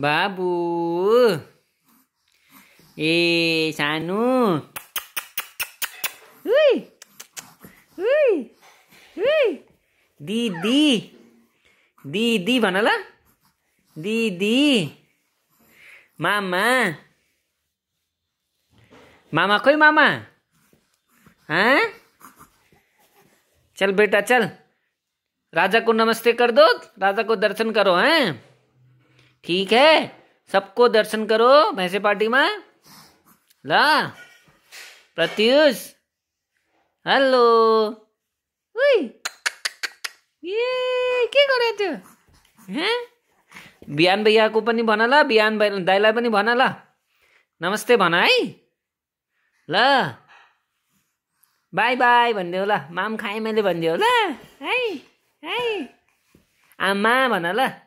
बाबू ए सानू दीदी दीदी भन ल दीदी मामा मामा खोई मामा हैं हाँ? चल बेटा चल राजा को नमस्ते कर दो राजा को दर्शन करो हैं हाँ? ठीक है सबको दर्शन करो भैंसे में ला प्रत्युष हेलो ये के गरेको थियो बिहान भैयाको पनि भन ल बिहान भाइ दाइलाई पनि भन ल नमस्ते भन है ल बाई बाई भनिदेऊ ल माम खाएँ मैले भनिदियो ल है है आमा भन ल